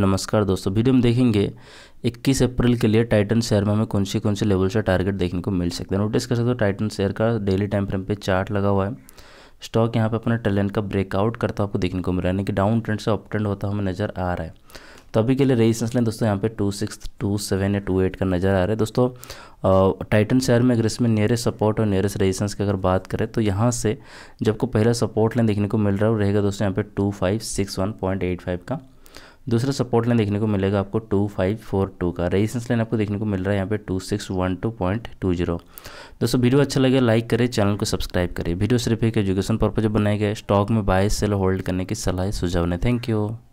नमस्कार दोस्तों वीडियो में देखेंगे 21 अप्रैल के लिए टाइटन शेयर में हमें कौन से कौन से लेवल से टारगेट देखने को मिल सकते हैं नोटिस कर सकते हो टाइटन शेयर का डेली टाइम फ्रेम पे चार्ट लगा हुआ है स्टॉक यहाँ पे अपना टैलेंट का ब्रेकआउट करता हुआ आपको देखने को मिल रहा है यानी कि डाउन ट्रेंड से अप ट्रेंड होता हमें नजर आ रहा है तो अभी के लिए रेजिस्टेंस लें दोस्तों यहाँ पे टू सिक्स टू सेवन या टू एट का नज़र आ रहा है दोस्तों टाइटन शेयर में अगर इसमें नियरेस्ट सपोर्ट और नियरेस्ट रेजिस्टेंस की अगर बात करें तो यहाँ से जब को पहला सपोर्ट लें देखने को मिल रहा है रहेगा दोस्तों यहाँ पे two five six one point eight five का दूसरा सपोर्ट लाइन देखने को मिलेगा आपको टू फाइव फोर टू का रेजिस्टेंस लाइन आपको देखने को मिल रहा है यहाँ पे two six one two point two zero दोस्तों वीडियो अच्छा लगे लाइक करें चैनल को सब्सक्राइब करें वीडियो सिर्फ एक एजुकेशन पर्पज बनाए गए स्टॉक में बाय सेल होल्ड करने की सलाह सुझाव ने थैंक यू